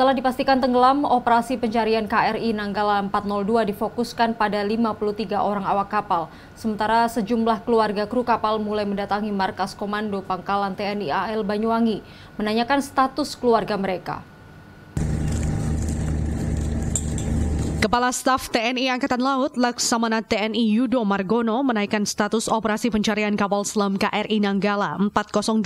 Setelah dipastikan tenggelam, operasi pencarian KRI Nanggala 402 difokuskan pada 53 orang awak kapal. Sementara sejumlah keluarga kru kapal mulai mendatangi markas komando pangkalan TNI AL Banyuwangi, menanyakan status keluarga mereka. Kepala Staf TNI Angkatan Laut Laksamana TNI Yudo Margono menaikkan status operasi pencarian kapal selam KRI Nanggala 402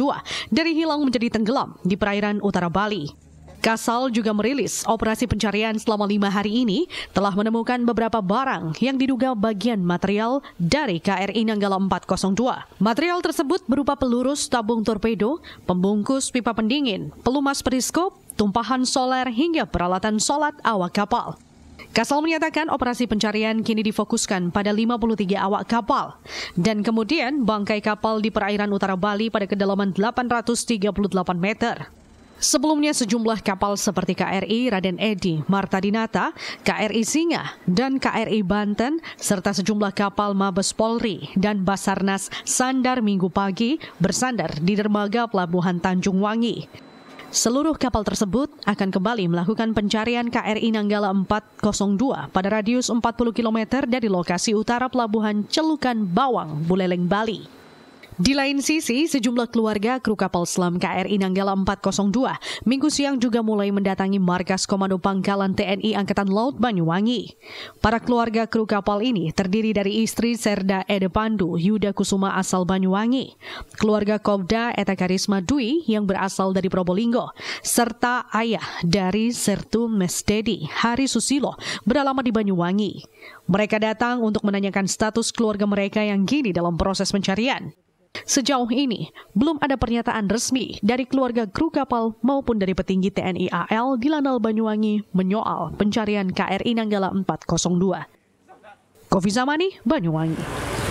dari hilang menjadi tenggelam di perairan utara Bali. Kasal juga merilis operasi pencarian selama lima hari ini telah menemukan beberapa barang yang diduga bagian material dari KRI Nanggala 402. Material tersebut berupa pelurus tabung torpedo, pembungkus pipa pendingin, pelumas periskop, tumpahan solar hingga peralatan solat awak kapal. Kasal menyatakan operasi pencarian kini difokuskan pada 53 awak kapal dan kemudian bangkai kapal di perairan utara Bali pada kedalaman 838 meter. Sebelumnya sejumlah kapal seperti KRI Raden Edi, Marta Dinata, KRI Singa, dan KRI Banten, serta sejumlah kapal Mabes Polri dan Basarnas sandar minggu pagi bersandar di dermaga Pelabuhan Tanjung Wangi. Seluruh kapal tersebut akan kembali melakukan pencarian KRI Nanggala 402 pada radius 40 km dari lokasi utara Pelabuhan Celukan Bawang, Buleleng, Bali. Di lain sisi, sejumlah keluarga kru kapal selam KRI Nanggala 402 minggu siang juga mulai mendatangi markas Komando Pangkalan TNI Angkatan Laut Banyuwangi. Para keluarga kru kapal ini terdiri dari istri Serda Ede Pandu, Yuda Kusuma asal Banyuwangi, keluarga Kobda Eta Karisma Dwi yang berasal dari Probolinggo, serta ayah dari Sertu Mestedi, Hari Susilo, beralamat di Banyuwangi. Mereka datang untuk menanyakan status keluarga mereka yang kini dalam proses pencarian. Sejauh ini, belum ada pernyataan resmi dari keluarga kru kapal maupun dari petinggi TNI AL di Lanal Banyuwangi menyoal pencarian KRI Nanggala 402. Kofi Zamani, Banyuwangi.